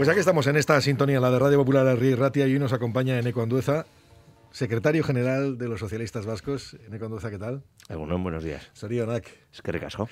Pues ya que estamos en esta sintonía, la de Radio Popular Arri Ratia, y hoy nos acompaña Eco Andueza, secretario general de los socialistas vascos. N. ¿qué tal? buenos días. Sería Onak. Es que recasó.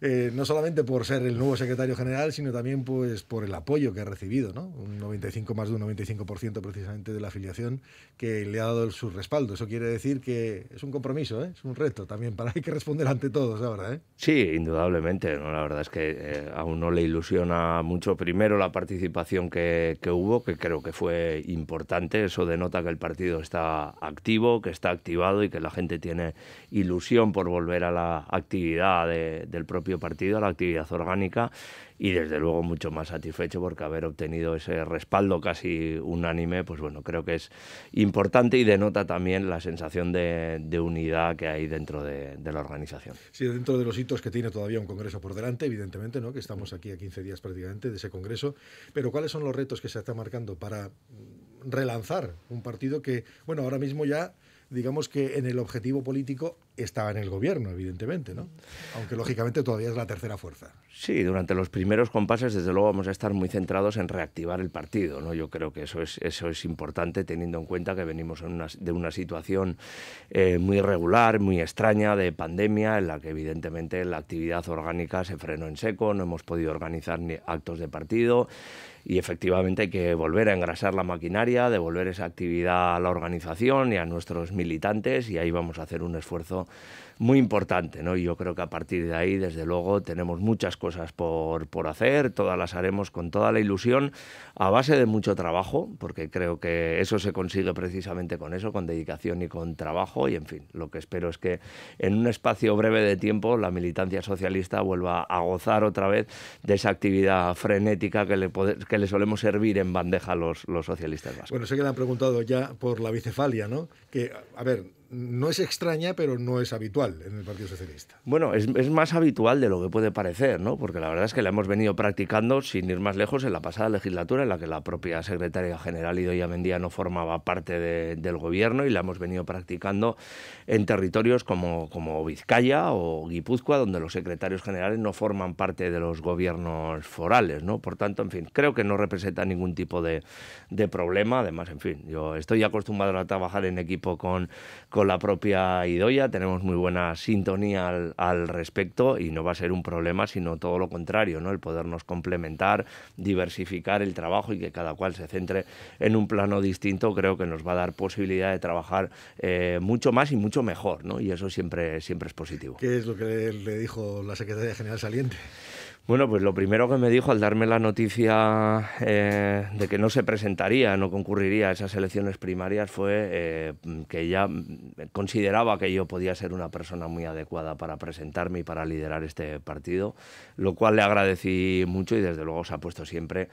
Eh, no solamente por ser el nuevo secretario general, sino también pues, por el apoyo que ha recibido, ¿no? Un 95, más de un 95% precisamente de la afiliación que le ha dado su respaldo. Eso quiere decir que es un compromiso, ¿eh? es un reto también, para hay que responder ante todos ahora. ¿eh? Sí, indudablemente. ¿no? La verdad es que aún eh, a uno le ilusiona mucho primero la participación que hubo, que creo que fue importante. Eso denota que el partido está activo, que está activado y que la gente tiene ilusión por volver a la actividad del propio partido, a la actividad orgánica y desde luego mucho más satisfecho porque haber obtenido ese respaldo casi unánime, pues bueno, creo que es importante y denota también la sensación de, unidad que hay dentro de, la organización. Sí, dentro de los hitos que tiene todavía un congreso por delante, evidentemente, ¿no? que estamos aquí a 15 días prácticamente de ese congreso, pero ¿cuáles son los retos que se está marcando para relanzar un partido que, bueno, ahora mismo ya digamos que en el objetivo político estaba en el gobierno, evidentemente, ¿no? Mm. Aunque lógicamente todavía es la tercera fuerza. Sí, durante los primeros compases, desde luego, vamos a estar muy centrados en reactivar el partido, ¿no? Yo creo que eso es, eso es importante, teniendo en cuenta que venimos de una situación eh, muy irregular, muy extraña, de pandemia, en la que evidentemente la actividad orgánica se frenó en seco, no hemos podido organizar ni actos de partido y efectivamente hay que volver a engrasar la maquinaria, devolver esa actividad a la organización y a nuestros militantes y ahí vamos a hacer un esfuerzo muy importante, ¿no? Y yo creo que a partir de ahí, desde luego, tenemos muchas cosas por, por hacer, todas las haremos con toda la ilusión, a base de mucho trabajo, porque creo que eso se consigue precisamente con eso, con dedicación y con trabajo, y en fin, lo que espero es que en un espacio breve de tiempo la militancia socialista vuelva a gozar otra vez de esa actividad frenética que le, que le solemos servir en bandeja a los, socialistas vascos. Bueno, sé que le han preguntado ya por la bicefalia, ¿no? Que, a ver, no es extraña, pero no es habitual en el Partido Socialista. Bueno, es, más habitual de lo que puede parecer, ¿no? Porque la verdad es que la hemos venido practicando, sin ir más lejos, en la pasada legislatura, en la que la propia secretaria general Idoia Mendía no formaba parte del gobierno y la hemos venido practicando en territorios como, como Vizcaya o Guipúzcoa, donde los secretarios generales no forman parte de los gobiernos forales, ¿no? Por tanto, en fin, creo que no representa ningún tipo de, de problema. Además, en fin, yo estoy acostumbrado a trabajar en equipo con con la propia Idoya, tenemos muy buena sintonía al, respecto y no va a ser un problema, sino todo lo contrario, ¿no? El podernos complementar, diversificar el trabajo y que cada cual se centre en un plano distinto, creo que nos va a dar posibilidad de trabajar eh, mucho más y mucho mejor, ¿no? Y eso siempre, siempre es positivo. ¿Qué es lo que le, dijo la Secretaría general saliente? Bueno, pues lo primero que me dijo al darme la noticia eh, de que no se presentaría, no concurriría a esas elecciones primarias, fue eh, que ella consideraba que yo podía ser una persona muy adecuada para presentarme y para liderar este partido, lo cual le agradecí mucho y desde luego se ha puesto siempre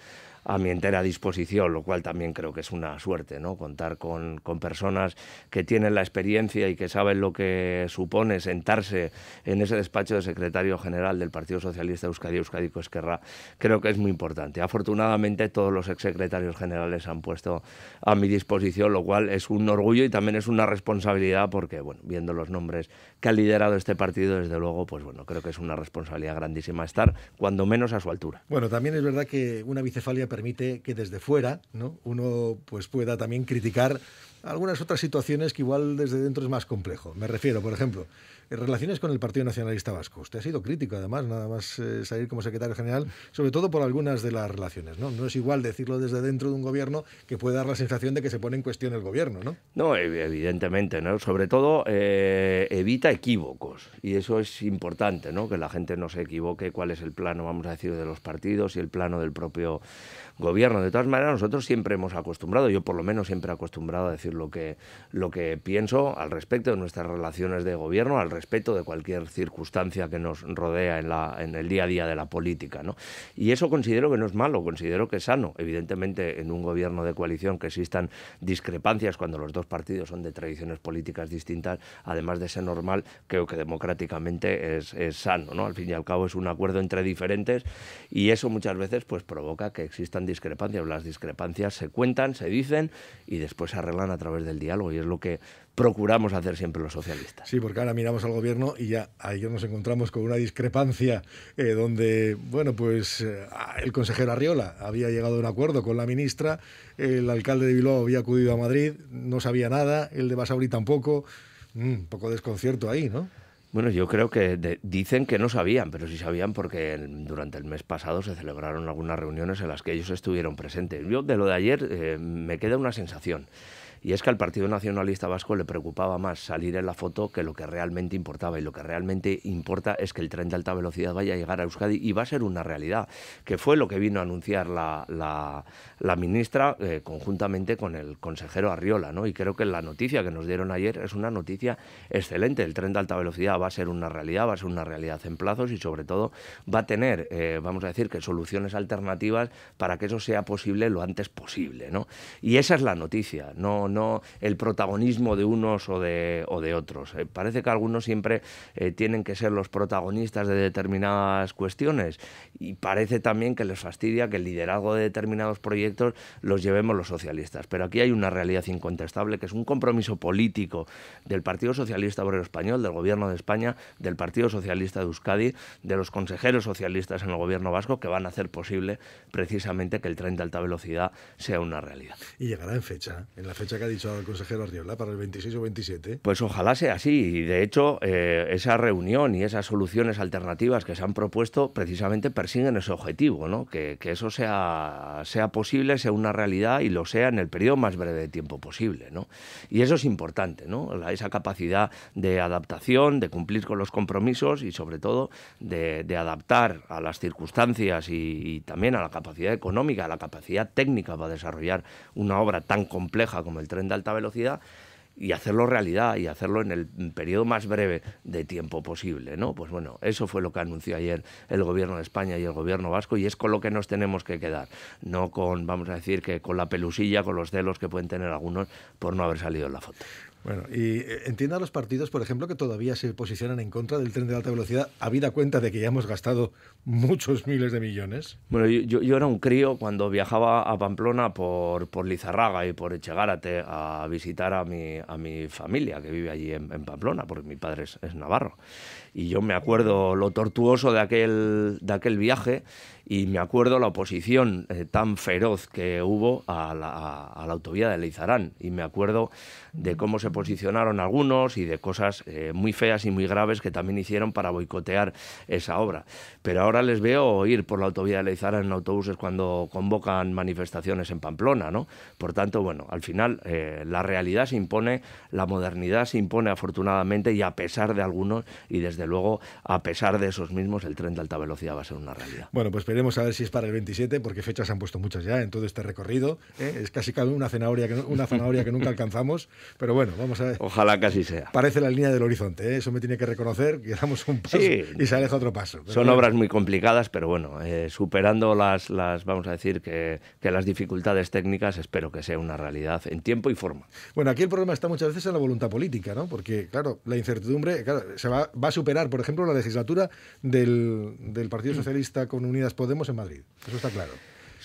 a mi entera disposición, lo cual también creo que es una suerte, ¿no? Contar con, personas que tienen la experiencia y que saben lo que supone sentarse en ese despacho de secretario general del Partido Socialista Euskadi Euskadi Esquerra, creo que es muy importante. Afortunadamente todos los exsecretarios generales han puesto a mi disposición, lo cual es un orgullo y también es una responsabilidad porque, bueno, viendo los nombres que ha liderado este partido, desde luego, pues bueno, creo que es una responsabilidad grandísima estar cuando menos a su altura. Bueno, también es verdad que una bicefalia permite que desde fuera ¿no? uno pues, pueda también criticar algunas otras situaciones que igual desde dentro es más complejo. Me refiero, por ejemplo, Relaciones con el Partido Nacionalista Vasco. Usted ha sido crítico, además, nada más eh, salir como secretario general, sobre todo por algunas de las relaciones. ¿no? no es igual decirlo desde dentro de un gobierno que puede dar la sensación de que se pone en cuestión el gobierno. No, no e, evidentemente. ¿no? Sobre todo, eh, evita equívocos. Y eso es importante, ¿no? que la gente no se equivoque cuál es el plano, vamos a decir, de los partidos y el plano del propio gobierno. De todas maneras, nosotros siempre hemos acostumbrado, yo por lo menos siempre he acostumbrado a decir lo que, lo que pienso al respecto de nuestras relaciones de gobierno, al respeto de cualquier circunstancia que nos rodea en, la, en el día a día de la política. ¿no? Y eso considero que no es malo, considero que es sano. Evidentemente, en un gobierno de coalición que existan discrepancias cuando los dos partidos son de tradiciones políticas distintas, además de ser normal, creo que democráticamente es, sano. Al fin y al cabo es un acuerdo entre diferentes y eso muchas veces pues, provoca que existan discrepancias. Las discrepancias se cuentan, se dicen y después se arreglan a través del diálogo y es lo que procuramos hacer siempre los socialistas. Sí, porque ahora miramos al gobierno y ya ayer nos encontramos con una discrepancia eh, donde, bueno, pues eh, el consejero Arriola había llegado a un acuerdo con la ministra, el alcalde de Bilbao había acudido a Madrid, no sabía nada, el de Basauri tampoco, mm, un poco desconcierto ahí, ¿no? Bueno, yo creo que dicen que no sabían, pero sí sabían porque durante el mes pasado se celebraron algunas reuniones en las que ellos estuvieron presentes. Yo de lo de ayer eh, me queda una sensación. Y es que al Partido Nacionalista Vasco le preocupaba más salir en la foto que lo que realmente importaba. Y lo que realmente importa es que el tren de alta velocidad vaya a llegar a Euskadi y va a ser una realidad, que fue lo que vino a anunciar la, ministra eh, conjuntamente con el consejero Arriola. ¿no? Y creo que la noticia que nos dieron ayer es una noticia excelente. El tren de alta velocidad va a ser una realidad, va a ser una realidad en plazos y sobre todo va a tener, eh, vamos a decir, que soluciones alternativas para que eso sea posible lo antes posible. ¿no? Y esa es la noticia. No, no el protagonismo de unos o de, otros. Eh, parece que algunos siempre eh, tienen que ser los protagonistas de determinadas cuestiones y parece también que les fastidia que el liderazgo de determinados proyectos los llevemos los socialistas. Pero aquí hay una realidad incontestable que es un compromiso político del Partido Socialista Obrero Español, del Gobierno de España, del Partido Socialista de Euskadi, de los consejeros socialistas en el Gobierno vasco que van a hacer posible precisamente que el tren de alta velocidad sea una realidad. Y llegará en fecha, en la fecha que ha dicho el consejero Arriola para el 26 o 27. Pues ojalá sea así. Y de hecho, eh, esa reunión y esas soluciones alternativas que se han propuesto precisamente persiguen ese objetivo, ¿no? Que, que eso sea, sea posible, sea una realidad y lo sea en el periodo más breve de tiempo posible, ¿no? Y eso es importante, ¿no? La, esa capacidad de adaptación, de cumplir con los compromisos y sobre todo de, adaptar a las circunstancias y, y también a la capacidad económica, a la capacidad técnica para desarrollar una obra tan compleja como el tren de alta velocidad y hacerlo realidad y hacerlo en el periodo más breve de tiempo posible, ¿no? Pues bueno, eso fue lo que anunció ayer el gobierno de España y el gobierno vasco y es con lo que nos tenemos que quedar, no con, vamos a decir, que con la pelusilla, con los celos que pueden tener algunos por no haber salido en la foto. Bueno, y eh, entienda los partidos, por ejemplo, que todavía se posicionan en contra del tren de alta velocidad, habida cuenta de que ya hemos gastado muchos miles de millones. Bueno, yo, yo era un crío cuando viajaba a Pamplona por, por Lizarraga y por Echegárate a visitar a mi, a mi familia que vive allí en, Pamplona, porque mi padre es navarro. Y yo me acuerdo lo tortuoso de aquel, de aquel viaje y me acuerdo la oposición eh, tan feroz que hubo a la, a, la, autovía de Leizarán. Y me acuerdo de cómo se posicionaron algunos y de cosas eh, muy feas y muy graves que también hicieron para boicotear esa obra. Pero ahora les veo ir por la autovía de Leizarán en autobuses cuando convocan manifestaciones en Pamplona, ¿no? Por tanto, bueno, al final eh, la realidad se impone, la modernidad se impone afortunadamente y a pesar de algunos y desde luego, a pesar de esos mismos, el tren de alta velocidad va a ser una realidad. Bueno, pues esperemos a ver si es para el 27, porque fechas han puesto muchas ya en todo este recorrido. ¿eh? Es casi una zanahoria, que, una zanahoria que nunca alcanzamos, pero bueno, vamos a ver. Ojalá casi sea. Parece la línea del horizonte, ¿eh? eso me tiene que reconocer, que damos un paso y se aleja otro paso. Son obras muy complicadas, pero bueno, eh, superando las, las, vamos a decir, que, que las dificultades técnicas, espero que sea una realidad en tiempo y forma. Bueno, aquí el problema está muchas veces en la voluntad política, ¿no? Porque, claro, la incertidumbre claro, se va, va a superar por ejemplo, la legislatura del, del Partido mm. Socialista con Unidas Podemos en Madrid. Eso está claro.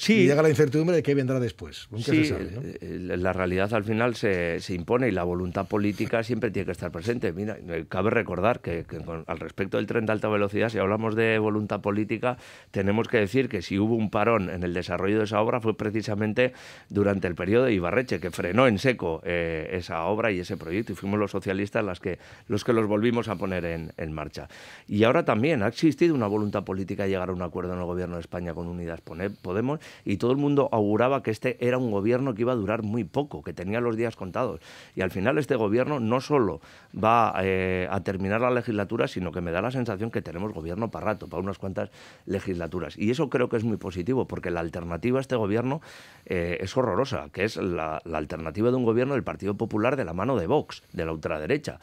Sí. Y llega la incertidumbre de qué vendrá después. Eh, eh, la realidad al final se, impone y la voluntad política siempre tiene que estar presente. Mira, eh, cabe recordar que, al respecto del tren de alta velocidad, si hablamos de voluntad política, tenemos que decir que si hubo un parón en el desarrollo de esa obra fue precisamente durante el periodo de Ibarreche, que frenó en seco esa obra y ese proyecto. Y fuimos los socialistas las que, los que los volvimos a poner en, en marcha. Y ahora también ha existido una voluntad política de llegar a un acuerdo en el gobierno de España con Unidas Podemos y todo el mundo auguraba que este era un gobierno que iba a durar muy poco, que tenía los días contados. Y al final este gobierno no solo va eh, a terminar la legislatura, sino que me da la sensación que tenemos gobierno para rato, para unas cuantas legislaturas. Y eso creo que es muy positivo, porque la alternativa a este gobierno eh, es horrorosa, que es la, alternativa de un gobierno del Partido Popular de la mano de Vox, de la ultraderecha.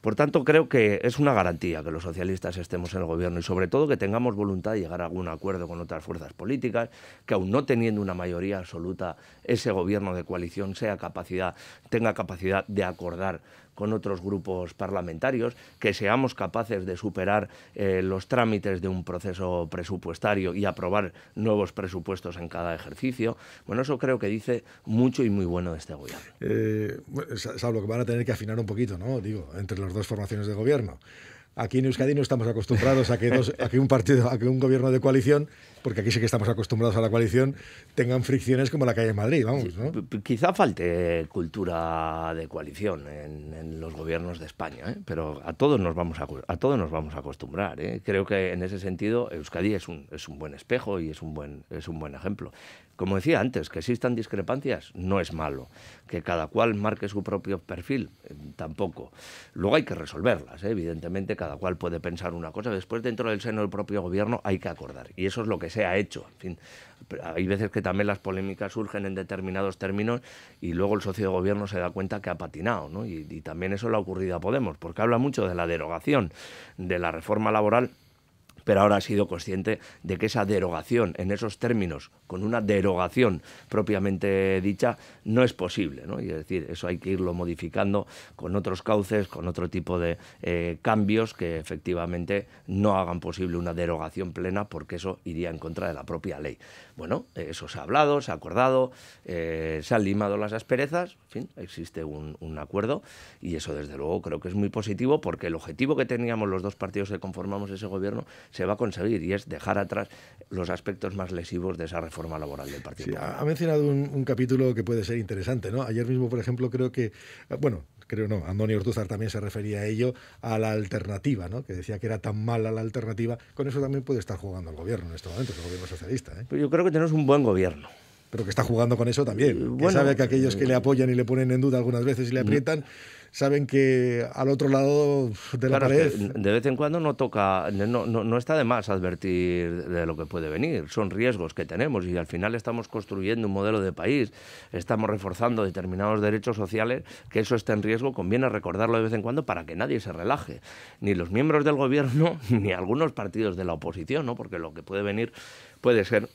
Por tanto, creo que es una garantía que los socialistas estemos en el gobierno y sobre todo que tengamos voluntad de llegar a algún acuerdo con otras fuerzas políticas, que no teniendo una mayoría absoluta, ese gobierno de coalición sea capacidad, tenga capacidad de acordar con otros grupos parlamentarios, que seamos capaces de superar eh, los trámites de un proceso presupuestario y aprobar nuevos presupuestos en cada ejercicio. Bueno, eso creo que dice mucho y muy bueno de este gobierno. Es eh, algo que van a tener que afinar un poquito, ¿no? Digo, entre las dos formaciones de gobierno. Aquí en Euskadi no estamos acostumbrados a que, un partido, a que un gobierno de coalición, porque aquí sí que estamos acostumbrados a la coalición, tengan fricciones como la calle hay Madrid, vamos. Quizá falte cultura de coalición en, los gobiernos de España, ¿eh? pero a todos nos vamos a, todos nos vamos a acostumbrar. ¿eh? Creo que en ese sentido Euskadi es un, es un buen espejo y es un buen, es un buen ejemplo. Como decía antes, que existan discrepancias no es malo. Que cada cual marque su propio perfil eh, tampoco. Luego hay que resolverlas. Eh, evidentemente, cada cual puede pensar una cosa. Después, dentro del seno del propio gobierno, hay que acordar. Y eso es lo que se ha hecho. hay veces que también las polémicas surgen en determinados términos y luego el socio de gobierno se da cuenta que ha patinado. ¿no? Y, y también eso le ha ocurrido a Podemos, porque habla mucho de la derogación de la reforma laboral pero ahora ha sido consciente de que esa derogación en esos términos, con una derogación propiamente dicha, no es posible. ¿no? Y es decir, eso hay que irlo modificando con otros cauces, con otro tipo de eh, cambios que efectivamente no hagan posible una derogación plena, porque eso iría en contra de la propia ley. Bueno, eso se ha hablado, se ha acordado, eh, se han limado las asperezas, en fin, existe un, acuerdo y eso desde luego creo que es muy positivo porque el objetivo que teníamos los dos partidos que conformamos ese gobierno se va a conseguir y es dejar atrás los aspectos más lesivos de esa reforma laboral del Partido Ha mencionado un, capítulo que puede ser interesante, ¿no? Ayer mismo, por ejemplo, creo que, eh, bueno, creo no, Antonio Ortuzar también se refería a ello, a la alternativa, ¿no? Que decía que era tan mala la alternativa. Con eso también puede estar jugando el gobierno en estos momentos, el gobierno socialista. ¿eh? Yo creo que tenemos un buen gobierno. Pero que está jugando con eso también. que sabe que aquellos que le eh, apoyan y le ponen en duda algunas veces y le mm. aprietan, saben que al otro lado de la pared. de vez en cuando no toca, no, no, está de más advertir de lo que puede venir. Son riesgos que tenemos y al final estamos construyendo un modelo de país, estamos reforzando determinados derechos sociales, que eso está en riesgo, conviene recordarlo de vez en cuando para que nadie se relaje. Ni los miembros del gobierno, ni algunos partidos de la oposición, ¿no? porque lo que puede venir puede ser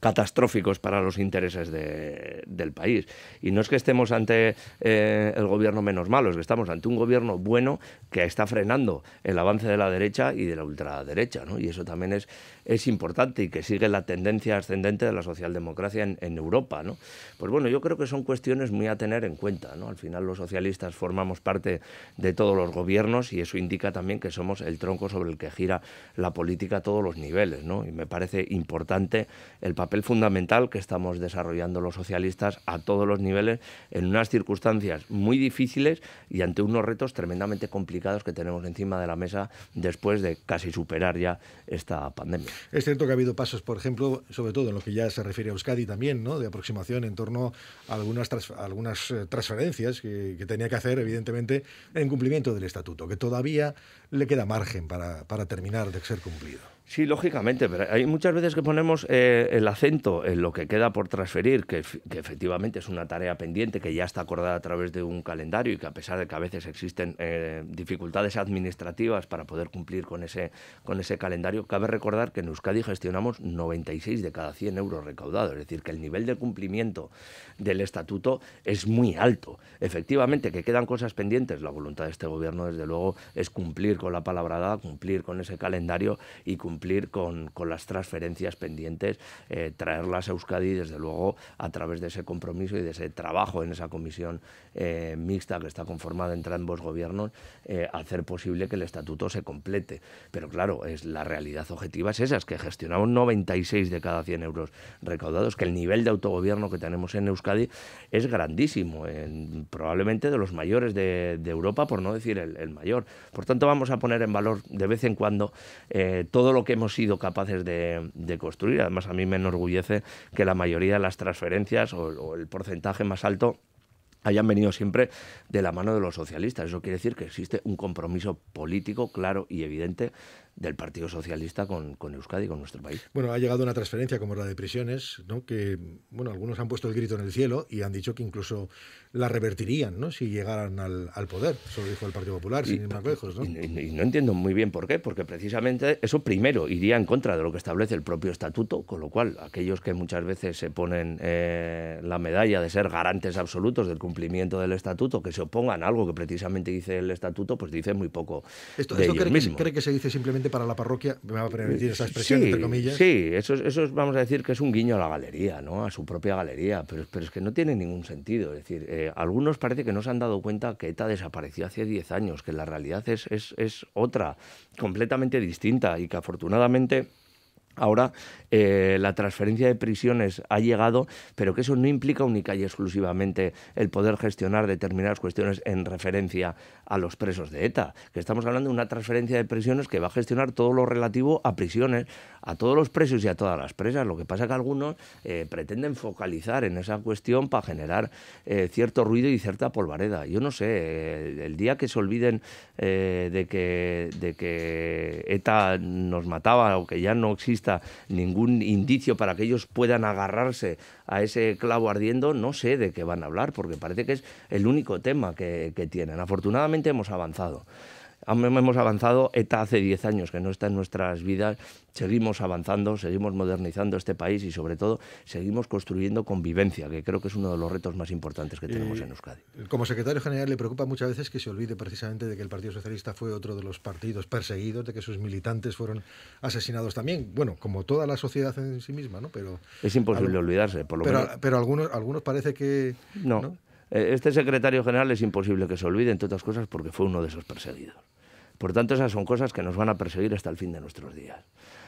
catastróficos para los intereses del país. Y no es que estemos ante eh, el gobierno menos malo, es que estamos ante un gobierno bueno que está frenando el avance de la derecha y de la ultraderecha. ¿no? Y eso también es, es importante y que sigue la tendencia ascendente de la socialdemocracia en, Europa. ¿no? Pues bueno, yo creo que son cuestiones muy a tener en cuenta. ¿no? Al final los socialistas formamos parte de todos los gobiernos y eso indica también que somos el tronco sobre el que gira la política a todos los niveles. ¿no? Y me parece importante el papel papel fundamental que estamos desarrollando los socialistas a todos los niveles en unas circunstancias muy difíciles y ante unos retos tremendamente complicados que tenemos encima de la mesa después de casi superar ya esta pandemia. Es cierto que ha habido pasos, por ejemplo, sobre todo en lo que ya se refiere a Euskadi también, ¿no? de aproximación en torno a algunas, algunas eh, transferencias que, tenía que hacer, evidentemente, en cumplimiento del estatuto, que todavía le queda margen para terminar de ser cumplido. Sí, lógicamente, pero hay muchas veces que ponemos eh, el acento en lo que queda por transferir, que, efectivamente es una tarea pendiente que ya está acordada a través de un calendario y que a pesar de que a veces existen eh, dificultades administrativas para poder cumplir con ese, con ese calendario, cabe recordar que en Euskadi gestionamos 96 de cada 100 euros recaudados, es decir, que el nivel de cumplimiento del estatuto es muy alto. Efectivamente, que quedan cosas pendientes, la voluntad de este gobierno desde luego es cumplir con la palabra dada, cumplir con ese calendario y cumplir cumplir con, las transferencias pendientes, eh, traerlas a Euskadi, desde luego, a través de ese compromiso y de ese trabajo en esa comisión eh, mixta que está conformada entre ambos gobiernos, eh, hacer posible que el estatuto se complete. Pero claro, es la realidad objetiva es esa, es que gestionamos 96 de cada 100 euros recaudados, que el nivel de autogobierno que tenemos en Euskadi es grandísimo, probablemente de los mayores de, Europa, por no decir el, mayor. Por tanto, vamos a poner en valor de vez en cuando todo lo que hemos sido capaces de, construir. Además, a mí me enorgullece que la mayoría de las transferencias o el porcentaje más alto hayan venido siempre de la mano de los socialistas. Eso quiere decir que existe un compromiso político claro y evidente del Partido Socialista con, Euskadi, con nuestro país. Bueno, ha llegado una transferencia como la de prisiones, ¿no? que bueno, algunos han puesto el grito en el cielo y han dicho que incluso la revertirían ¿no? si llegaran al, poder, eso dijo el Partido Popular, sin ir más lejos. ¿no? Y, no entiendo muy bien por qué, porque precisamente eso primero iría en contra de lo que establece el propio estatuto, con lo cual aquellos que muchas veces se ponen eh, la medalla de ser garantes absolutos del cumplimiento del estatuto, que se opongan a algo que precisamente dice el estatuto, pues dice muy poco. ¿Esto, de cree que se dice simplemente para la parroquia, me va a permitir esa expresión, entre comillas. Sí, eso, vamos a decir que es un guiño a la galería, ¿no? a su propia galería, pero, pero es que no tiene ningún sentido. Es decir, eh, algunos parece que no se han dado cuenta que ETA desapareció hace 10 años, que la realidad es, es, es otra, completamente distinta y que afortunadamente Ahora eh, la transferencia de prisiones ha llegado, pero que eso no implica única y exclusivamente el poder gestionar determinadas cuestiones en referencia a los presos de ETA, que estamos hablando de una transferencia de prisiones que va a gestionar todo lo relativo a prisiones, a todos los presos y a todas las presas. Lo que pasa es que algunos eh, pretenden focalizar en esa cuestión para generar eh, cierto ruido y cierta polvareda. Yo no sé, el día que se olviden de, que, de que ETA nos mataba o que ya no existe, ningún indicio para que ellos puedan agarrarse a ese clavo ardiendo, no sé de qué van a hablar, porque parece que es el único tema que tienen. Afortunadamente hemos avanzado hemos avanzado, ETA hace 10 años que no está en nuestras vidas, seguimos avanzando, seguimos modernizando este país y sobre todo seguimos construyendo convivencia, que creo que es uno de los retos más importantes que tenemos en Euskadi. Como secretario general le preocupa muchas veces que se olvide precisamente de que el Partido Socialista fue otro de los partidos perseguidos, de que sus militantes fueron asesinados también, bueno, como toda la sociedad en sí misma, ¿no? Pero es imposible olvidarse, por lo pero, menos. Pero algunos, algunos parece que ¿no? Eh, este secretario general es imposible que se olvide, entre otras cosas, porque fue uno de esos perseguidos. Por tanto, esas son cosas que nos van a perseguir hasta el fin de nuestros días.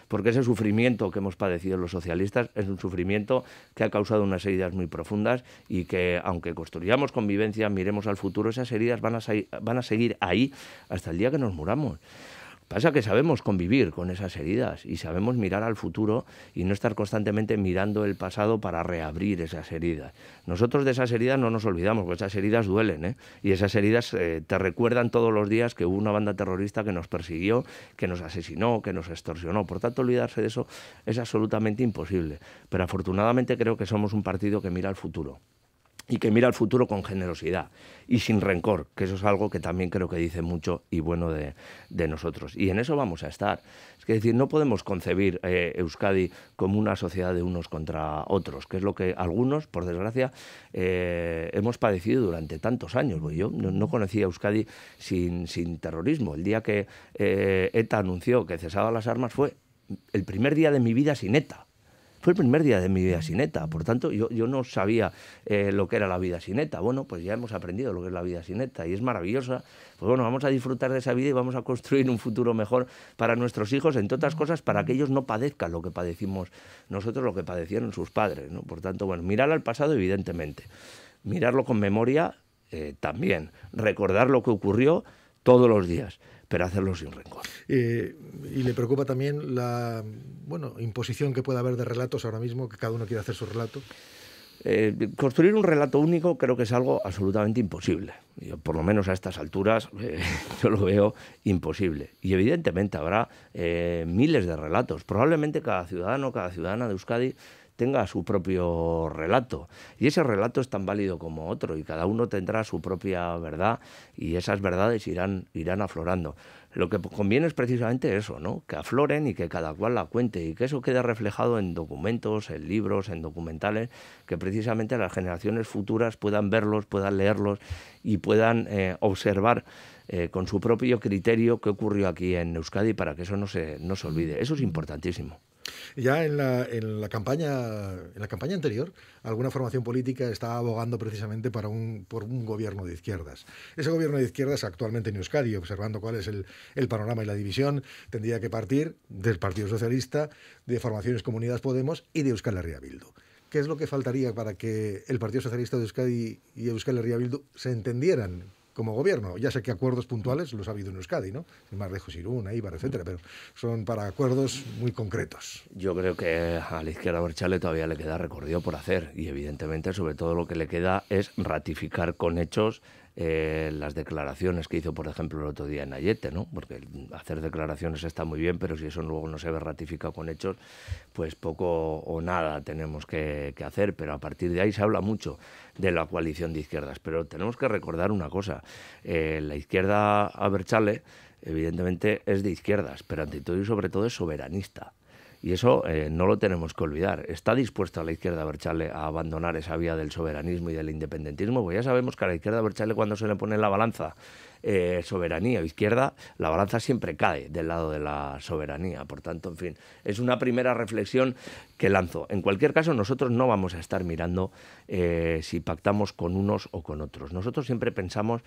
Porque ese sufrimiento que hemos padecido los socialistas es un sufrimiento que ha causado unas heridas muy profundas y que, aunque construyamos convivencia, miremos al futuro, esas heridas van a, van a seguir ahí hasta el día que nos muramos. Pasa que sabemos convivir con esas heridas y sabemos mirar al futuro y no estar constantemente mirando el pasado para reabrir esas heridas. Nosotros de esas heridas no nos olvidamos, porque esas heridas duelen. ¿eh? Y esas heridas eh, te recuerdan todos los días que hubo una banda terrorista que nos persiguió, que nos asesinó, que nos extorsionó. Por tanto, olvidarse de eso es absolutamente imposible. Pero afortunadamente creo que somos un partido que mira al futuro y que mira al futuro con generosidad y sin rencor, que eso es algo que también creo que dice mucho y bueno de, nosotros. Y en eso vamos a estar. Es, que, decir, no podemos concebir eh, Euskadi como una sociedad de unos contra otros, que es lo que algunos, por desgracia, eh, hemos padecido durante tantos años. Pues yo no, conocía Euskadi sin, sin, terrorismo. El día que ETA eh, e anunció que cesaba las armas fue el primer día de mi vida sin ETA. Fue el primer día de mi vida sin ETA, por tanto yo, no sabía eh, lo que era la vida sin ETA. Bueno, pues ya hemos aprendido lo que es la vida sin ETA y es maravillosa. Pues bueno, vamos a disfrutar de esa vida y vamos a construir un futuro mejor para nuestros hijos, entre otras cosas, para que ellos no padezcan lo que padecimos nosotros, lo que padecieron sus padres. ¿no? Por tanto, bueno, mirar al pasado evidentemente, mirarlo con memoria eh, también, recordar lo que ocurrió todos los días pero hacerlo sin rencor. Eh, y le preocupa también la bueno imposición que pueda haber de relatos ahora mismo, que cada uno quiera hacer su relato. Eh, construir un relato único creo que es algo absolutamente imposible. por lo menos a estas alturas eh, yo lo veo imposible. Y evidentemente habrá miles de relatos. Probablemente cada ciudadano, cada ciudadana de Euskadi tenga su propio relato. Y ese relato es tan válido como otro y cada uno tendrá su propia verdad y esas verdades irán, irán aflorando. Lo que conviene es precisamente eso, ¿no? que afloren y que cada cual la cuente y que eso quede reflejado en documentos, en libros, en documentales, que precisamente las generaciones futuras puedan verlos, puedan leerlos y puedan eh, observar eh, con su propio criterio qué ocurrió aquí en Euskadi para que eso no se, no se olvide. Eso es importantísimo. Ya en la, campaña en la campaña anterior, alguna formación política estaba abogando precisamente para un, por un gobierno de izquierdas. Ese gobierno de izquierdas actualmente en Euskadi, observando cuál es el, el panorama y la división, tendría que partir del Partido Socialista, de formaciones Comunidades Podemos y de Euskal Herria Bildu. ¿Qué es lo que faltaría para que el Partido Socialista de Euskadi y Euskal Herria Bildu se entendieran como gobierno. Ya sé que acuerdos mm. puntuales los ha habido en Euskadi, ¿no? Sin más lejos Irún, Ibar, mm. etcétera, pero son para acuerdos muy concretos. Yo creo que a la izquierda Berchale todavía le queda recorrido por hacer y evidentemente sobre todo lo que le queda es ratificar con hechos eh, las declaraciones que hizo, por ejemplo, el otro día en Ayete, ¿no? Porque hacer declaraciones está muy bien, pero si eso luego no se ve ratificado con hechos, pues poco o nada tenemos que, hacer. Pero a partir de ahí se habla mucho de la coalición de izquierdas. Pero tenemos que recordar una cosa. Eh, la izquierda a Berchale, evidentemente, es de izquierdas, pero ante todo y sobre todo es soberanista. Y eso eh, no lo tenemos que olvidar. ¿Está dispuesta la izquierda Berchale a abandonar esa vía del soberanismo y del independentismo? Pues ya sabemos que a la izquierda Berchale cuando se le pone la balanza eh, soberanía o izquierda, la balanza siempre cae del lado de la soberanía. Por tanto, en fin, es una primera reflexión que lanzo. En cualquier caso, nosotros no vamos a estar mirando eh, si pactamos con unos o con otros. Nosotros siempre pensamos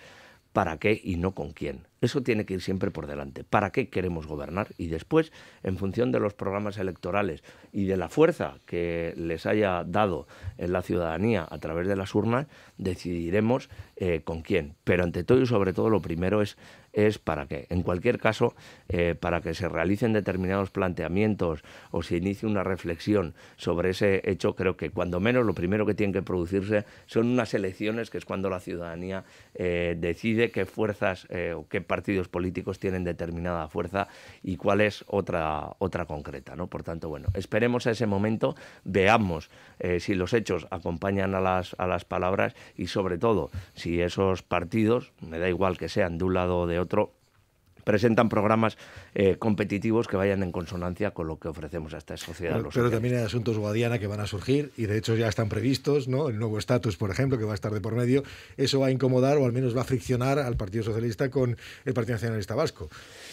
para qué y no con quién. Eso tiene que ir siempre por delante. ¿Para qué queremos gobernar? Y después, en función de los programas electorales y de la fuerza que les haya dado en eh, la ciudadanía a través de las urnas, decidiremos eh, con quién. Pero ante todo y sobre todo, lo primero es es para que, en cualquier caso, eh, para que se realicen determinados planteamientos o se inicie una reflexión sobre ese hecho, creo que cuando menos lo primero que tiene que producirse son unas elecciones, que es cuando la ciudadanía eh, decide qué fuerzas eh, o qué partidos políticos tienen determinada fuerza y cuál es otra, otra concreta. ¿no? Por tanto, bueno, esperemos a ese momento, veamos si los hechos acompañan a las, a las palabras y sobre todo si esos partidos, me da igual que sean de un lado o de otro, otro presentan programas eh, competitivos que vayan en consonancia con lo que ofrecemos a esta sociedad. Pero, pero también hay asuntos guadiana que van a surgir y de hecho ya están previstos, ¿no? El nuevo estatus, por ejemplo, que va a estar de por medio, eso va a incomodar o al menos va a friccionar al Partido Socialista con el Partido Nacionalista Vasco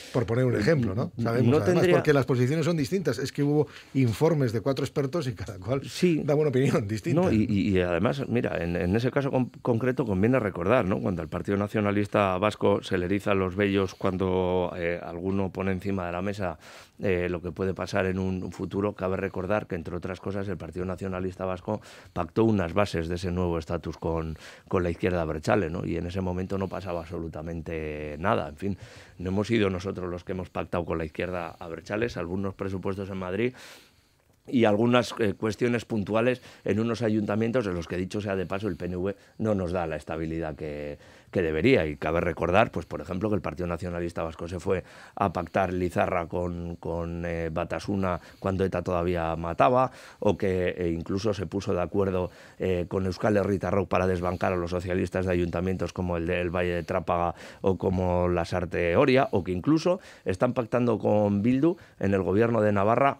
por poner un ejemplo, ¿no? no porque las posiciones son distintas. Es que hubo informes de cuatro expertos y cada cual da una opinión distinta. y, además, mira, en, ese caso concreto conviene recordar, ¿no? Cuando el Partido Nacionalista Vasco se le eriza los vellos cuando eh, alguno pone encima de la mesa eh, lo que puede pasar en un futuro. Cabe recordar que, entre otras cosas, el Partido Nacionalista Vasco pactó unas bases de ese nuevo estatus con, la izquierda brechale, ¿no? Y en ese momento no pasaba absolutamente nada. En fin, no hemos sido nosotros los que hemos pactado con la izquierda a brechales, algunos presupuestos en Madrid y algunas eh, cuestiones puntuales en unos ayuntamientos en los que, dicho sea de paso, el PNV no nos da la estabilidad que, que debería. Y cabe recordar, pues por ejemplo, que el Partido Nacionalista Vasco se fue a pactar Lizarra con, con eh, Batasuna cuando ETA todavía mataba, o que eh, incluso se puso de acuerdo eh, con Euskal Herritarro para desbancar a los socialistas de ayuntamientos como el del Valle de Trápaga o como Sarte Oria, o que incluso están pactando con Bildu en el gobierno de Navarra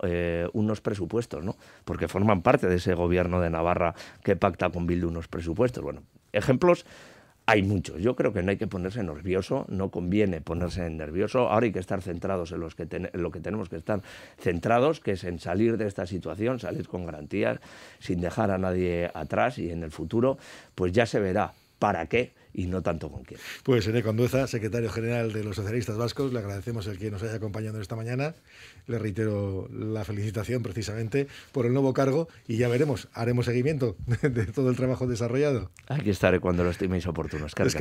unos presupuestos, ¿no? Porque forman parte de ese gobierno de Navarra que pacta con Bildu unos presupuestos. Bueno, ejemplos hay muchos. Yo creo que no hay que ponerse nervioso, no conviene ponerse nervioso. Ahora hay que estar centrados en, los que lo que tenemos que estar centrados, que es en salir de esta situación, salir con garantías, sin dejar a nadie atrás y en el futuro, pues ya se verá para qué y no tanto con quién. Pues Eneco Conduza, secretario general de los socialistas vascos, le agradecemos el que nos haya acompañado esta mañana. Le reitero la felicitación precisamente por el nuevo cargo y ya veremos, haremos seguimiento de todo el trabajo desarrollado. Aquí estaré cuando lo estiméis oportuno. Es